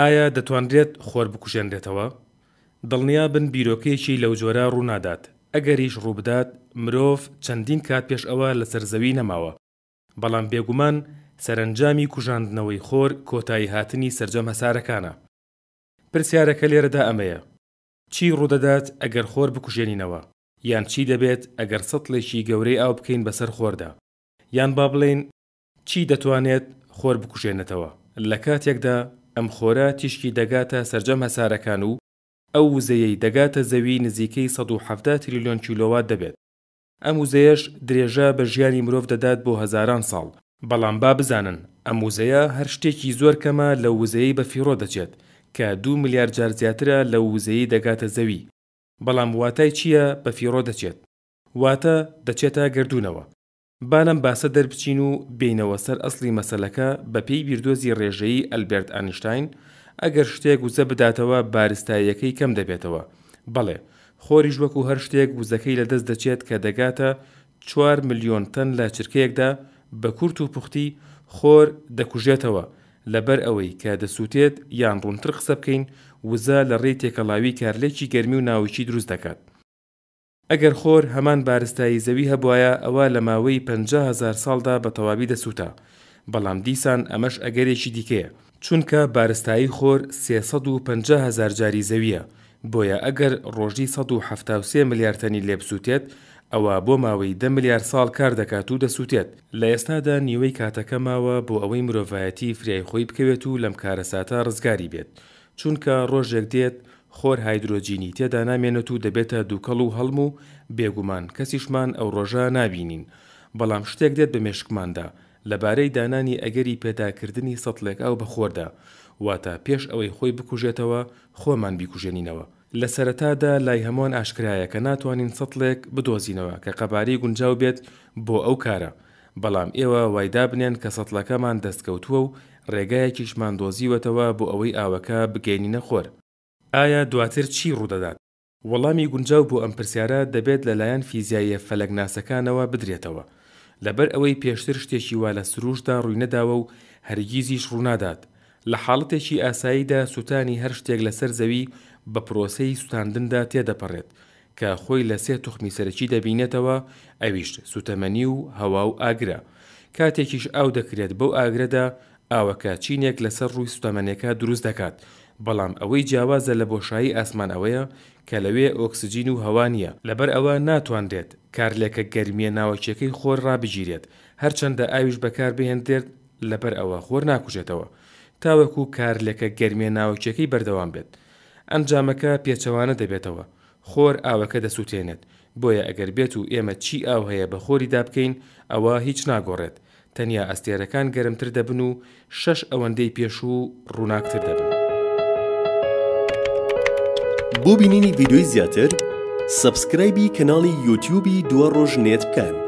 ئایا دەتوانرێت خۆر بکوژێنرێتەوە؟ دڵنیا بن بیرۆکەیەکی لەو جۆرە ڕوونادات ئەگەریش ڕووبدات مرۆڤ چەندین کات پێش ئەوە لە سەرزەوی نەماوە بەڵام بێگومان سەرنجامی کوژاندنەوەی خۆر کۆتایی هاتنی سرجەم هەسارەکانە پرسیارەکە لێرەدا ئەمەیە چی ڕوودەدات ئەگەر خۆر بکوژێنینەوە یان چی دەبێت ئەگەر سەڵێکی گەورەی ئاو بکەین بەسەر خۆردا یان با بڵێن چی دەتوانێت خۆر بکوژێنێتەوە لە کاتێکدا ئەم خۆرە تیشکی دەگاتە سرجەم هەسارەکان و ئەو وزەیەی دەگاتە زەوی نزیکەی 1970 تریلیۆن کیلۆوات دەبێت ئەم وزەیەش درێژە بە ژیانی مرۆڤ دەدات بۆ هەزاران ساڵ بەڵام با بزانن ئەم وزەیە هەر شتێکی زۆر کەمە لە وزەیە بە فیڕۆ دەچێت کە دو ملیارد جار زیاترە لە وزەیە دەگاتە زەوی بەڵام واتای چییە بە فیڕۆ دەچێت واتە دەچێتە گردردونەوە با لەم باسە دەربچین و بینەوە سەر ئەسلی مەسلەکە بە پێی بیردۆزی ڕێژەیی ئەلبرت ئانیشتین ئەگەر شتێک وزە بداتەوە بارستاییەکەی کەم دەبێتەوە بەڵێ خۆریش وەکو هەر شتێک وزەکەی لەدەست دەچێت کە دەگاتە 4 میلیۆن تەن لە چرکەیەکدا بە کورت و پوختی خۆر دەکوژێتەوە لەبەر ئەوەی کە دەسووتێت یان ڕونتر قسە بکەین وزە لە ڕێی تێکەڵاوی کارلێکی گەرمی و ناوچی دروست دەکات ئەگەر خۆر هەمان بارستایی زەوی هەبوایە ئەوە لە ماوەی 500هزار ساڵدا بە تەواوی دەسووتە بەڵام دیسان ئەمەش ئەگەرێکی دیکەیە چونکە بارستایی خۆر 350هزار جاری زەویە بۆیە ئەگەر ڕۆژی 1970 ملیارتەنی لێبسووتێت ئەوە بۆ ماوەی ده ملیار ساڵ کار دەکات و دەسووتێت لە ئێستادا نیوەی کاتەکە ماوە بۆ ئەوەی مرۆڤایەتی فریای خۆی بکەوێت و لەم کارەساتە ڕزگاری بێت چونکە ڕۆژێک دێت خۆر هایدرۆجینی تێدا نامێنێت و دەبێتە دووکەڵ و هەڵم و بێگومان کەسیشمان ئەو ڕۆژە نابینین بەڵام شتێک دێت بە مێشکماندا لەبارەی دانانی ئەگەری پێداکردنی سەڵێک ئاو بەخۆردا واتە پێش ئەوەی خۆی بکوژێتەوە خۆمان بیکوژێنینەوە لە سەرەتادا لای هەمووان ئاشکرایە کە ناتوانین سەڵێک بدۆزینەوە کە قەباری گونجاو بێت بۆ ئەو کارە بەڵام ئێوە وایدا بنێن کە سەڵەکەمان دەستکەوتووە و ڕێگایەکیشمان دۆزیوەتەوە بۆ ئەوەی ئاوەکە بگەینینە خۆر ئایا دواتر چی ڕوودەدات وەڵامی گونجاو بۆ ئەم پرسیارە دەبێت لەلایەن فیزیایە فەلەکناسەکانەوە بدرێتەوە لەبەر ئەوەی پێشتر شتێکی وا لە سروشدا ڕووینەداوە و هەرگیزیش ڕوونادات لە حاڵەتێکی ئاساییدا سووتانی هەر شتێک لەسەر زەوی بە پرۆسەی سووتاندندا تێدەپەڕێت کە خۆی لە سێ تخمی سەرکی دەبینێتەوە ئەویشت سوتەمەنی و هەوا و ئاگرا کاتێکیش ئاو دەکرێت بەو ئاگرەدا ئاوەکە چینێک لەسەر ڕووی سوتەمەنێکە دروست دەکات بەڵام ئەوەی جیاوازە لە بۆشایی ئاسمان ئەوەیە کە لەوێ ئۆکسجین و هەوانە لەبەر ئەوە ناتواندێت کارلێکە گەرمیە ناوەکیەکەی خۆر ڕابگیرێت هەرچەندە ئاویش بەکار بهێندێت لەبەر ئەوە خۆر ناکوژێتەوە تاوەکو کارلێکە گەرمیە ناوەکیەکەی بەردەوام بێت ئەنجامەکە پێچەوانە دەبێتەوە خۆر ئاوەکە دەسووتێنێت بۆیە ئەگەر بێت و ئێمە چی ئاو هەیە بە خۆری دابکەین ئەوە هیچ ناگۆڕێت تەنیا ئەستێرەکان گەرمتر دەبن و شەش ئەوەندەی پێش و ڕووناکتر دەبن بۆ بینینی ڤیددیوی زیاتر سبسکرایبی کەناڵی یوتیوبی دووە ڕۆژ نێت بکەن.